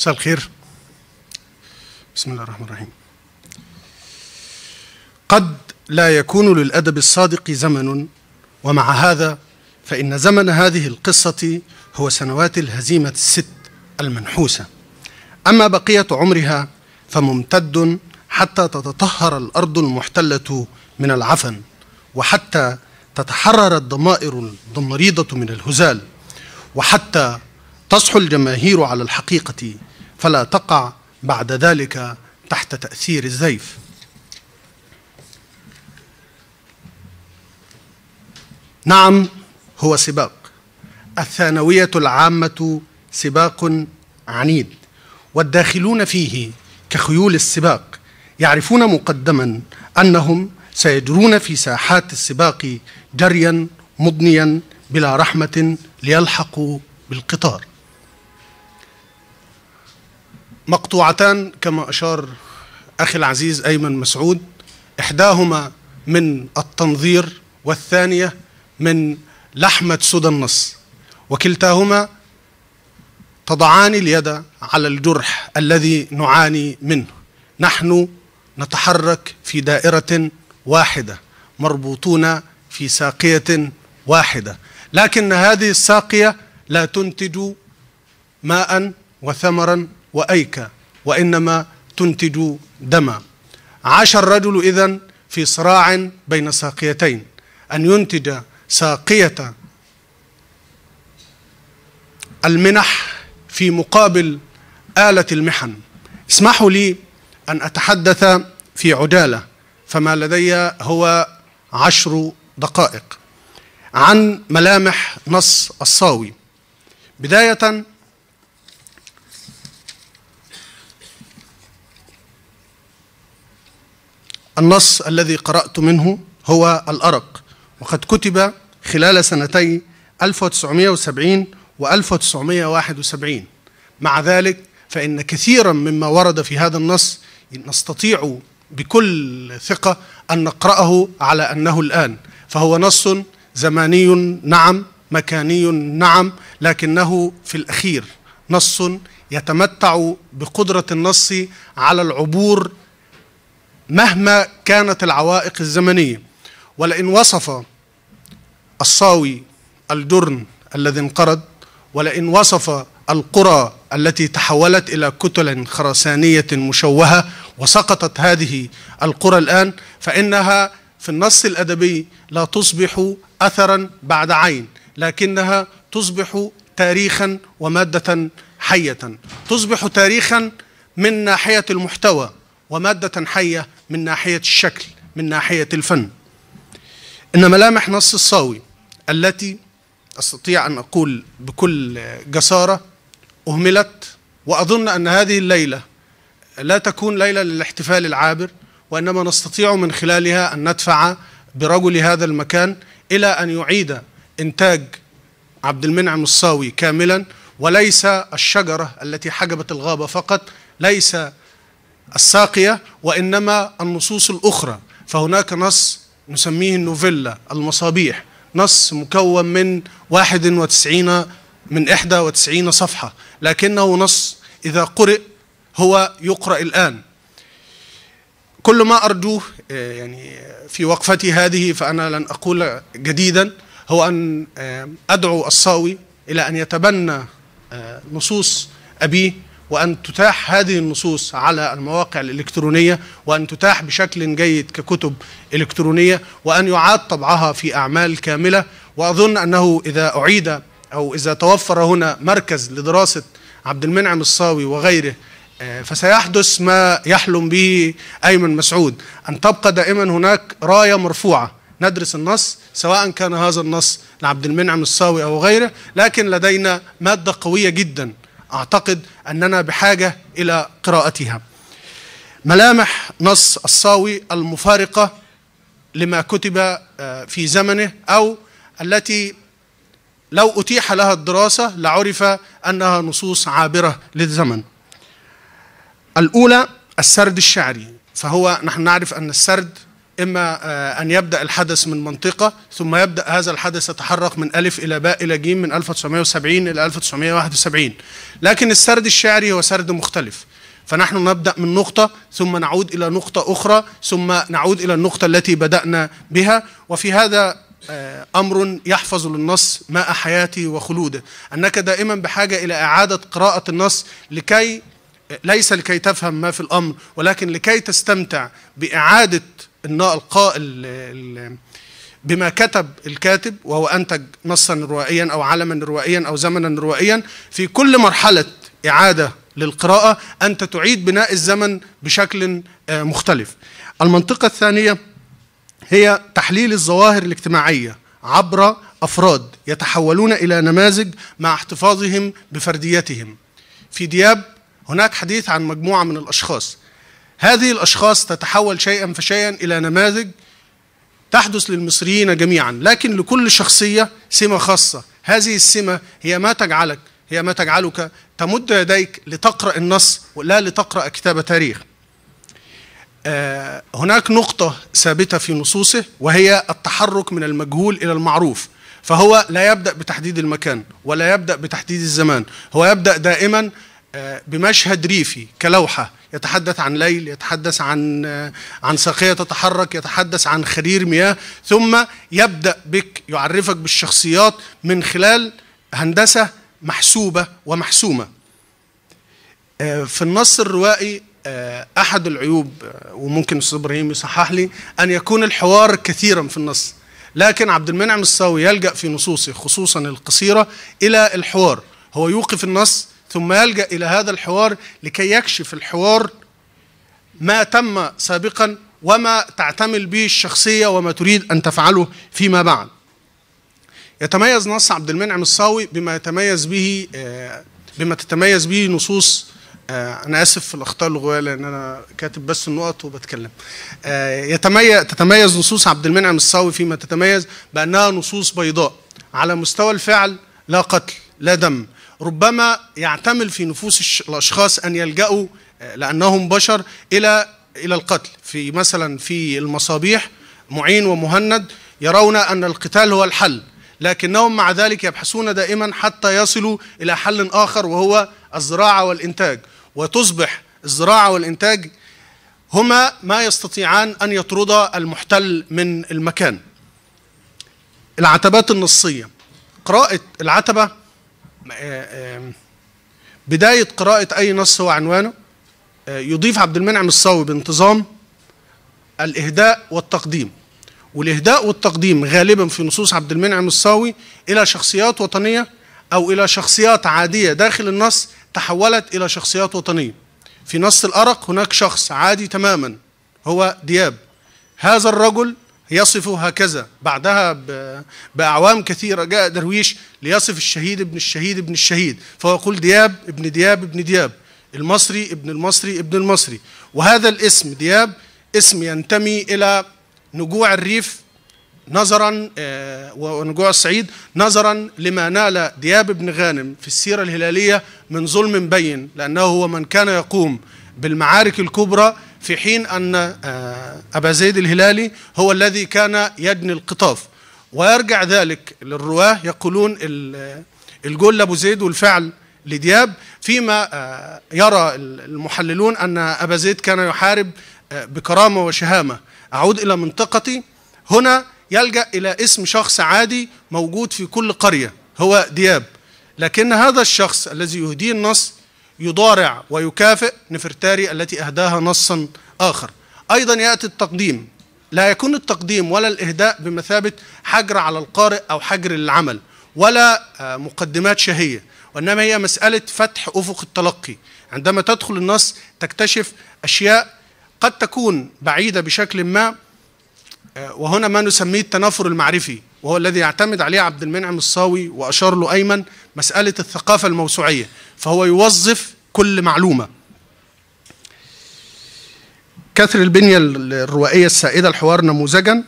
مساء الخير بسم الله الرحمن الرحيم قد لا يكون للأدب الصادق زمن ومع هذا فإن زمن هذه القصة هو سنوات الهزيمة الست المنحوسة أما بقية عمرها فممتد حتى تتطهر الأرض المحتلة من العفن وحتى تتحرر الضمائر الضمريضة من الهزال وحتى تصحو الجماهير على الحقيقة فلا تقع بعد ذلك تحت تأثير الزيف نعم هو سباق الثانوية العامة سباق عنيد والداخلون فيه كخيول السباق يعرفون مقدما أنهم سيجرون في ساحات السباق جريا مضنيا بلا رحمة ليلحقوا بالقطار مقطوعتان كما أشار أخي العزيز أيمن مسعود إحداهما من التنظير والثانية من لحمة سدى النص وكلتاهما تضعان اليد على الجرح الذي نعاني منه نحن نتحرك في دائرة واحدة مربوطون في ساقية واحدة لكن هذه الساقية لا تنتج ماء وثمرا وأيكا وإنما تنتج دما عاش الرجل إذا في صراع بين ساقيتين أن ينتج ساقية المنح في مقابل آلة المحن اسمحوا لي أن أتحدث في عجالة فما لدي هو عشر دقائق عن ملامح نص الصاوي بداية النص الذي قرأت منه هو الأرق وقد كتب خلال سنتي 1970 و 1971 مع ذلك فإن كثيرا مما ورد في هذا النص نستطيع بكل ثقة أن نقرأه على أنه الآن فهو نص زماني نعم مكاني نعم لكنه في الأخير نص يتمتع بقدرة النص على العبور مهما كانت العوائق الزمنية ولئن وصف الصاوي الدرن الذي انقرض ولئن وصف القرى التي تحولت إلى كتل خرسانية مشوهة وسقطت هذه القرى الآن فإنها في النص الأدبي لا تصبح أثرا بعد عين لكنها تصبح تاريخا ومادة حية تصبح تاريخا من ناحية المحتوى ومادة حية من ناحية الشكل من ناحية الفن إن ملامح نص الصاوي التي أستطيع أن أقول بكل جسارة أهملت وأظن أن هذه الليلة لا تكون ليلة للاحتفال العابر وإنما نستطيع من خلالها أن ندفع برجل هذا المكان إلى أن يعيد إنتاج عبد المنعم الصاوي كاملا وليس الشجرة التي حجبت الغابة فقط ليس الساقية وإنما النصوص الأخرى فهناك نص نسميه النوفيلا المصابيح نص مكون من 91 من 91 صفحة لكنه نص إذا قرئ هو يقرأ الآن كل ما أرجوه آه، يعني آه، في وقفتي هذه فأنا لن أقول جديدا هو أن آه، أدعو الصاوي إلى أن يتبنى نصوص أبيه وأن تتاح هذه النصوص على المواقع الإلكترونية وأن تتاح بشكل جيد ككتب إلكترونية وأن يعاد طبعها في أعمال كاملة وأظن أنه إذا أعيد أو إذا توفر هنا مركز لدراسة عبد المنعم الصاوي وغيره آه، فسيحدث ما يحلم به أيمن مسعود أن تبقى دائما هناك راية مرفوعة ندرس النص سواء كان هذا النص لعبد المنعم الصاوي أو غيره لكن لدينا مادة قوية جدا أعتقد أننا بحاجة إلى قراءتها ملامح نص الصاوي المفارقة لما كتب آه، في زمنه أو التي لو أتيح لها الدراسة لعرف أنها نصوص عابرة للزمن الأولى السرد الشعري فهو نحن نعرف أن السرد إما آه، أن يبدأ الحدث من منطقة ثم يبدأ هذا الحدث يتحرك من ألف إلى باء إلى جيم من 1970 إلى 1971 لكن السرد الشعري هو سرد مختلف فنحن نبدأ من نقطة ثم نعود إلى نقطة أخرى ثم نعود إلى النقطة التي بدأنا بها وفي هذا آه، أمر يحفظ للنص ماء حياته وخلوده أنك دائما بحاجة إلى إعادة قراءة النص لكي آه، ليس لكي تفهم ما في الأمر ولكن لكي تستمتع بإعادة القاء بما كتب الكاتب وهو انتج نصا روائيا او علما روائيا او زمنا روائيا في كل مرحله اعاده للقراءه انت تعيد بناء الزمن بشكل آه، مختلف. المنطقه الثانيه هي تحليل الظواهر الاجتماعيه عبر افراد يتحولون الى نماذج مع احتفاظهم بفرديتهم. في دياب هناك حديث عن مجموعه من الاشخاص هذه الأشخاص تتحول شيئا فشيئا إلى نماذج تحدث للمصريين جميعا لكن لكل شخصية سمة خاصة هذه السمة هي ما تجعلك هي ما تجعلك تمد يديك لتقرأ النص ولا لتقرأ كتاب تاريخ آه، هناك نقطة ثابتة في نصوصه وهي التحرك من المجهول إلى المعروف فهو لا يبدأ بتحديد المكان ولا يبدأ بتحديد الزمان هو يبدأ دائما آه، بمشهد ريفي كلوحة يتحدث عن ليل يتحدث عن عن ساقيه تتحرك يتحدث عن خرير مياه ثم يبدا بك يعرفك بالشخصيات من خلال هندسه محسوبه ومحسومه آه، في النص الروائي آه، احد العيوب آه، وممكن استاذ ابراهيم يصحح لي ان يكون الحوار كثيرا في النص لكن عبد المنعم الصاوي يلجا في نصوصه خصوصا القصيره الى الحوار هو يوقف النص ثم يلجأ إلى هذا الحوار لكي يكشف الحوار ما تم سابقا وما تعتمل به الشخصية وما تريد أن تفعله فيما بعد يتميز نص عبد المنعم الصاوي بما يتميز به آه، بما تتميز به نصوص آه، انا اسف في الاخطاء اللغويه لان انا كاتب بس النقط وبتكلم آه، يتميز تتميز نصوص عبد المنعم الصاوي فيما تتميز بانها نصوص بيضاء على مستوى الفعل لا قتل لا دم ربما يعتمل في نفوس الاشخاص ان يلجأوا آه، لانهم بشر الى الى القتل في مثلا في المصابيح معين ومهند يرون ان القتال هو الحل لكنهم مع ذلك يبحثون دائما حتى يصلوا الى حل اخر وهو الزراعه والانتاج وتصبح الزراعه والانتاج هما ما يستطيعان ان يطردا المحتل من المكان. العتبات النصيه قراءه العتبه آه، بداية قراءة أي نص هو عنوانه آه، يضيف عبد المنعم الصاوي بانتظام الإهداء والتقديم والإهداء والتقديم غالبا في نصوص عبد المنعم الصاوي إلى شخصيات وطنية أو إلى شخصيات عادية داخل النص تحولت إلى شخصيات وطنية في نص الأرق هناك شخص عادي تماما هو دياب هذا الرجل يصف هكذا بعدها بأعوام كثيرة جاء درويش ليصف الشهيد ابن الشهيد ابن الشهيد فهو يقول دياب ابن دياب ابن دياب المصري ابن المصري ابن المصري وهذا الاسم دياب اسم ينتمي إلى نجوع الريف نظرا آه، ونجوع الصعيد نظرا لما نال دياب بن غانم في السيرة الهلالية من ظلم بين لأنه هو من كان يقوم بالمعارك الكبرى في حين أن آه، أبا زيد الهلالي هو الذي كان يجني القطاف ويرجع ذلك للرواه يقولون الجول لأبو زيد والفعل لدياب فيما آه، يرى المحللون أن أبا زيد كان يحارب آه، بكرامة وشهامة أعود إلى منطقتي هنا يلجأ إلى اسم شخص عادي موجود في كل قرية هو دياب لكن هذا الشخص الذي يهديه النص يضارع ويكافئ نفرتاري التي أهداها نصا آخر أيضا يأتي التقديم لا يكون التقديم ولا الإهداء بمثابة حجر على القارئ أو حجر للعمل ولا آه، مقدمات شهية وإنما هي مسألة فتح أفق التلقي عندما تدخل النص تكتشف أشياء قد تكون بعيدة بشكل ما آه، وهنا ما نسميه التنافر المعرفي وهو الذي يعتمد عليه عبد المنعم الصاوي وأشار له أيمن مسألة الثقافة الموسوعية فهو يوظف كل معلومة كثر البنية الروائية السائدة الحوار نموذجا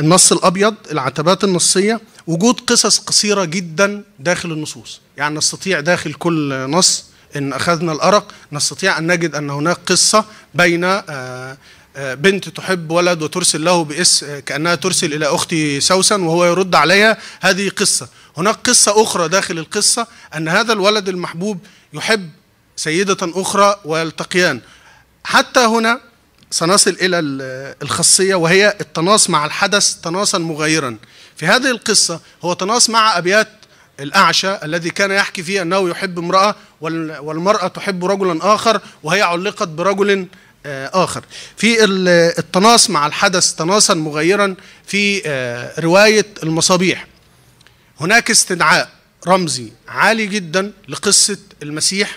النص الأبيض العتبات النصية وجود قصص قصيرة جدا داخل النصوص يعني نستطيع داخل كل نص إن أخذنا الأرق نستطيع أن نجد أن هناك قصة بين آه، آه، بنت تحب ولد وترسل له بإس آه، كأنها ترسل إلى أختي سوسن وهو يرد عليها هذه قصة هناك قصة أخرى داخل القصة أن هذا الولد المحبوب يحب سيدة أخرى ويلتقيان حتى هنا سنصل إلى آه، الخاصية وهي التناص مع الحدث تناصا مغيرا في هذه القصة هو تناص مع أبيات الأعشى الذي كان يحكي فيه أنه يحب امرأة والمرأة تحب رجلا آخر وهي علقت برجل آه، آخر في التناص مع الحدث تناصا مغيرا في آه، رواية المصابيح هناك استدعاء رمزي عالي جدا لقصة المسيح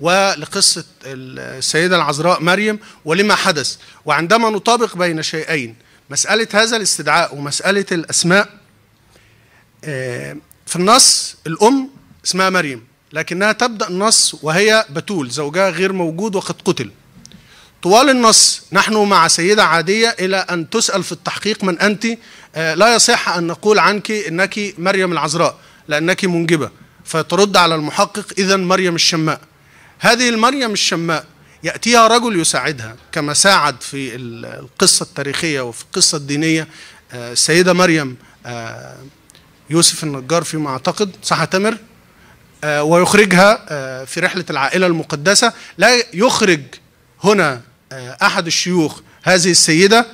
ولقصة السيدة العذراء مريم ولما حدث وعندما نطابق بين شيئين مسألة هذا الاستدعاء ومسألة الأسماء آه، في النص الأم اسمها مريم لكنها تبدأ النص وهي بتول زوجها غير موجود وقد قتل طوال النص نحن مع سيدة عادية إلى أن تسأل في التحقيق من أنت آه، لا يصح أن نقول عنك أنك مريم العذراء لأنك منجبة فترد على المحقق إذا مريم الشماء هذه المريم الشماء يأتيها رجل يساعدها كما ساعد في القصة التاريخية وفي القصة الدينية السيدة آه، مريم آه، يوسف النجار فيما أعتقد صح تمر ويخرجها في رحلة العائلة المقدسة لا يخرج هنا آه، احد الشيوخ هذه السيده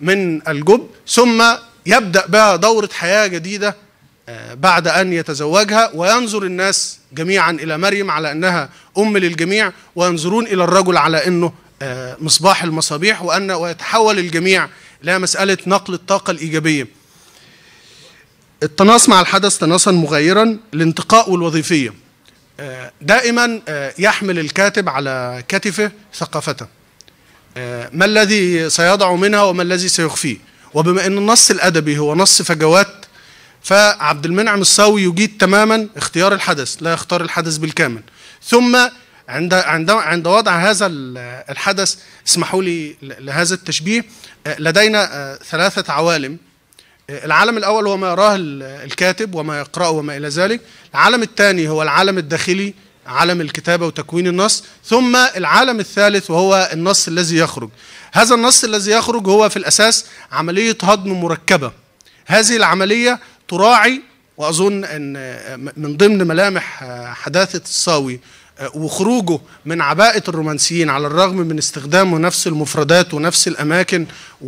من الجب ثم يبدا بها دوره حياه جديده آه، بعد ان يتزوجها وينظر الناس جميعا الى مريم على انها ام للجميع وينظرون الى الرجل على انه آه، مصباح المصابيح وان ويتحول الجميع الى مساله نقل الطاقه الايجابيه. التناص مع الحدث تناصا مغيرا الانتقاء والوظيفيه. آه، دائما آه، يحمل الكاتب على كتفه ثقافته آه، ما الذي سيضع منها وما الذي سيخفيه وبما ان النص الادبي هو نص فجوات فعبد المنعم الصاوي يجيد تماما اختيار الحدث لا يختار الحدث بالكامل ثم عند عند عند وضع هذا الحدث اسمحوا لي لهذا التشبيه لدينا ثلاثه عوالم العالم الأول هو ما يراه الكاتب وما يقرأه وما إلى ذلك العالم الثاني هو العالم الداخلي عالم الكتابة وتكوين النص ثم العالم الثالث وهو النص الذي يخرج هذا النص الذي يخرج هو في الأساس عملية هضم مركبة هذه العملية تراعي وأظن أن من ضمن ملامح حداثة الصاوي آه، وخروجه من عباءة الرومانسيين على الرغم من استخدامه نفس المفردات ونفس الأماكن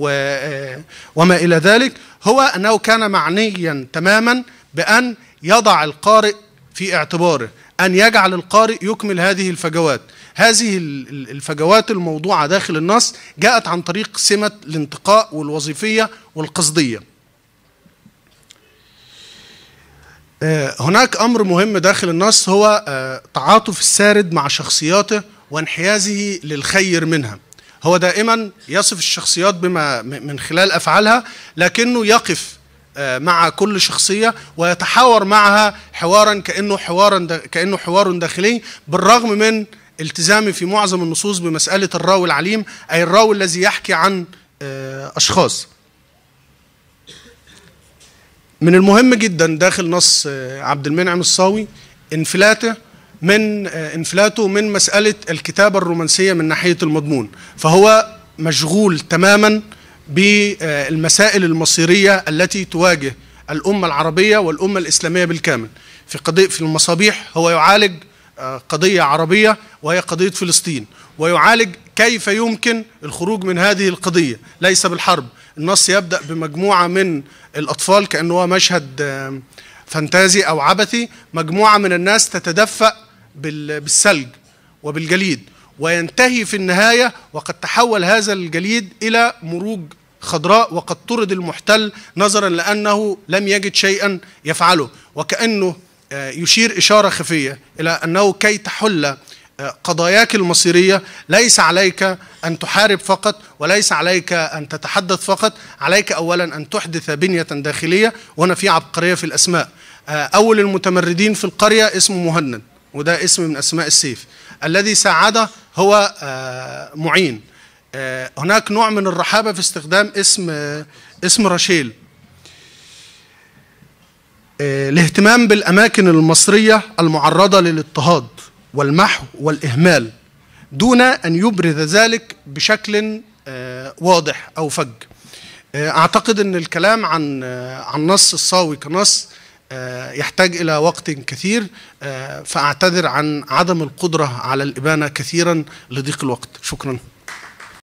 آه، وما إلى ذلك هو أنه كان معنيا تماما بأن يضع القارئ في اعتباره أن يجعل القارئ يكمل هذه الفجوات هذه الفجوات الموضوعة داخل النص جاءت عن طريق سمة الانتقاء والوظيفية والقصدية آه، هناك امر مهم داخل النص هو آه، تعاطف السارد مع شخصياته وانحيازه للخير منها هو دائما يصف الشخصيات بما من خلال افعالها لكنه يقف آه، مع كل شخصيه ويتحاور معها حوارا كانه حوارا كانه حوار داخلي بالرغم من التزامي في معظم النصوص بمساله الراوي العليم اي الراوي الذي يحكي عن اشخاص من المهم جدا داخل نص آه، عبد المنعم الصاوي انفلاته من آه، انفلاته من مسألة الكتابة الرومانسية من ناحية المضمون فهو مشغول تماما بالمسائل المصيرية التي تواجه الأمة العربية والأمة الإسلامية بالكامل في قضية في المصابيح هو يعالج آه، قضية عربية وهي قضية فلسطين ويعالج كيف يمكن الخروج من هذه القضية ليس بالحرب النص يبدا بمجموعه من الاطفال كانه هو مشهد فانتازي او عبثي مجموعه من الناس تتدفأ بالثلج وبالجليد وينتهي في النهايه وقد تحول هذا الجليد الى مروج خضراء وقد طرد المحتل نظرا لانه لم يجد شيئا يفعله وكانه آه، يشير اشاره خفيه الى انه كي تحل قضاياك المصيرية ليس عليك أن تحارب فقط وليس عليك أن تتحدث فقط عليك أولا أن تحدث بنية داخلية وهنا في عبقرية في الأسماء آه، أول المتمردين في القرية اسمه مهند وده اسم من أسماء السيف الذي ساعده هو آه، معين آه، هناك نوع من الرحابة في استخدام اسم اسم رشيل الاهتمام بالأماكن المصرية المعرضة للاضطهاد والمحو والإهمال دون أن يبرز ذلك بشكل آه، واضح أو فج آه، أعتقد أن الكلام عن آه، عن نص الصاوي كنص يحتاج إلى وقت كثير فأعتذر عن عدم القدرة على الإبانة كثيرا لضيق الوقت شكرا